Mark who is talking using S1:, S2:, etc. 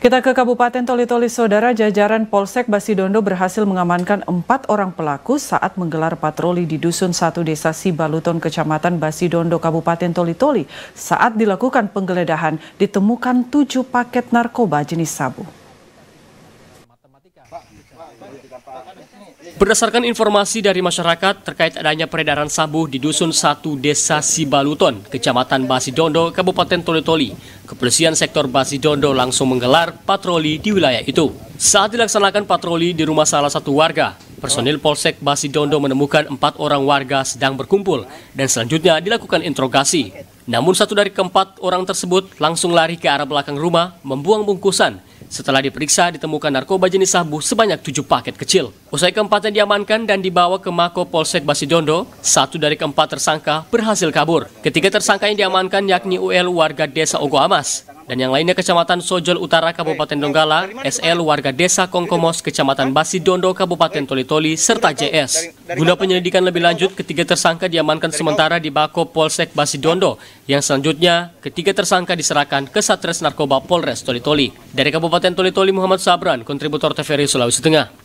S1: Kita ke Kabupaten Toli-Toli Saudara, jajaran Polsek Basidondo berhasil mengamankan empat orang pelaku saat menggelar patroli di Dusun Satu Desa Sibaluton, Kecamatan Basidondo, Kabupaten Toli-Toli. Saat dilakukan penggeledahan, ditemukan tujuh paket narkoba jenis sabu.
S2: Berdasarkan informasi dari masyarakat terkait adanya peredaran sabu di Dusun 1 Desa Sibaluton, Kecamatan Basidondo, Kabupaten Toli-Toli, Kepolisian Sektor Basidondo langsung menggelar patroli di wilayah itu. Saat dilaksanakan patroli di rumah salah satu warga, personil Polsek Basidondo menemukan empat orang warga sedang berkumpul dan selanjutnya dilakukan interogasi. Namun satu dari keempat orang tersebut langsung lari ke arah belakang rumah membuang bungkusan setelah diperiksa, ditemukan narkoba jenis sabu sebanyak tujuh paket kecil. Usai keempatnya diamankan dan dibawa ke Mako Polsek Basidondo, satu dari keempat tersangka berhasil kabur. Ketiga tersangka yang diamankan yakni UL warga desa Ogoamas dan yang lainnya Kecamatan Sojol Utara Kabupaten eh, eh, Donggala, SL warga desa Kongkomos Kecamatan Basidondo Kabupaten eh, Toli-Toli serta JS. Guna penyelidikan lebih lanjut, ketiga tersangka diamankan sementara di Bako Polsek Basidondo yang selanjutnya ketiga tersangka diserahkan ke Satres Narkoba Polres Toli-Toli. Dari Kabupaten Toli-Toli Muhammad Sabran, kontributor TVRI Sulawesi Tengah.